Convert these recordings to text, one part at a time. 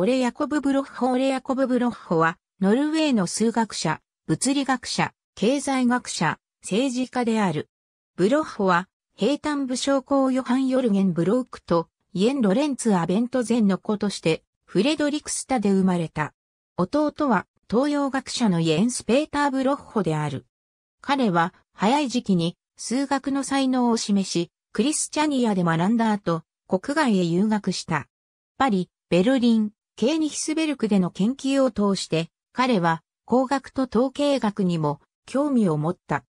オレ・ヤコブ・ブロッホ・オレ・ヤコブ・ブロッホは、ノルウェーの数学者、物理学者、経済学者、政治家である。ブロッホは、平坦武将校ヨハン・ヨルゲン・ブロークと、イエン・ロレンツ・アベントゼンの子として、フレドリクスタで生まれた。弟は、東洋学者のイエン・スペーター・ブロッホである。彼は、早い時期に、数学の才能を示し、クリスチャニアで学んだ後、国外へ留学した。パリ、ベルリン、ケーニヒスベルクでの研究を通して、彼は工学と統計学にも興味を持った。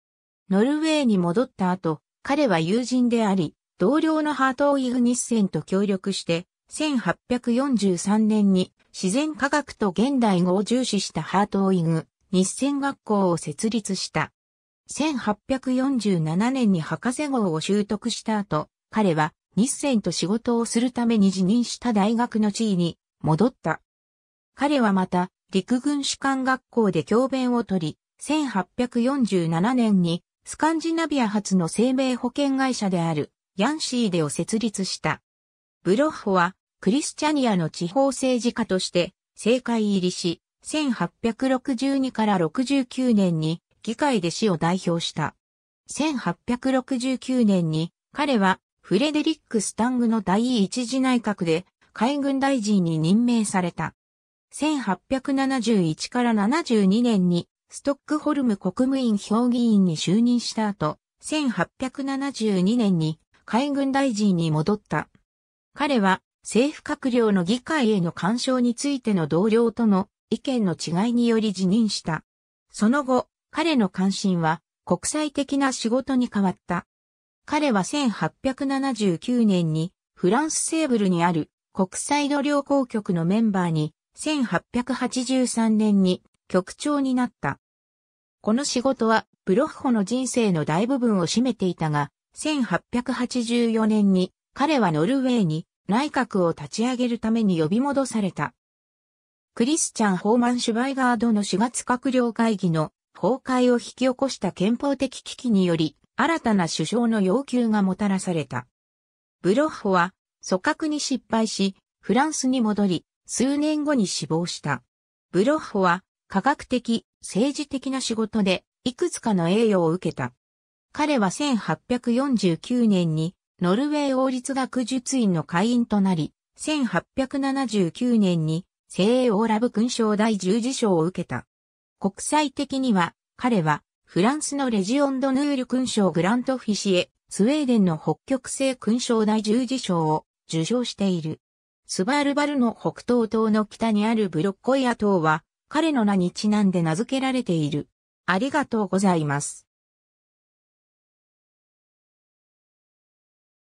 ノルウェーに戻った後、彼は友人であり、同僚のハート・オイグニッセンと協力して、1843年に自然科学と現代語を重視したハート・オイグ、日ン学校を設立した。1847年に博士号を習得した後、彼は日ンと仕事をするために辞任した大学の地位に戻った。彼はまた、陸軍士官学校で教鞭をとり、1847年にスカンジナビア発の生命保険会社であるヤンシーデを設立した。ブロッホはクリスチャニアの地方政治家として政界入りし、1862から69年に議会で市を代表した。1869年に彼はフレデリック・スタングの第一次内閣で海軍大臣に任命された。1871から72年にストックホルム国務院評議員に就任した後、1872年に海軍大臣に戻った。彼は政府閣僚の議会への干渉についての同僚との意見の違いにより辞任した。その後、彼の関心は国際的な仕事に変わった。彼は1879年にフランス西部ルにある国際度量衡局のメンバーに、1883年に局長になった。この仕事は、ブロッホの人生の大部分を占めていたが、1884年に彼はノルウェーに内閣を立ち上げるために呼び戻された。クリスチャン・ホーマン・シュバイガードの4月閣僚会議の崩壊を引き起こした憲法的危機により、新たな首相の要求がもたらされた。ブロッホは組閣に失敗し、フランスに戻り、数年後に死亡した。ブロッホは科学的、政治的な仕事でいくつかの栄誉を受けた。彼は1849年にノルウェー王立学術院の会員となり、1879年に西英オーラブ勲章第十字章を受けた。国際的には彼はフランスのレジオンドヌール勲章グラントフィシエ、スウェーデンの北極星勲章第十字章を受賞している。スバールバルの北東島の北にあるブロッコイア島は、彼の名にちなんで名付けられている。ありがとうございます。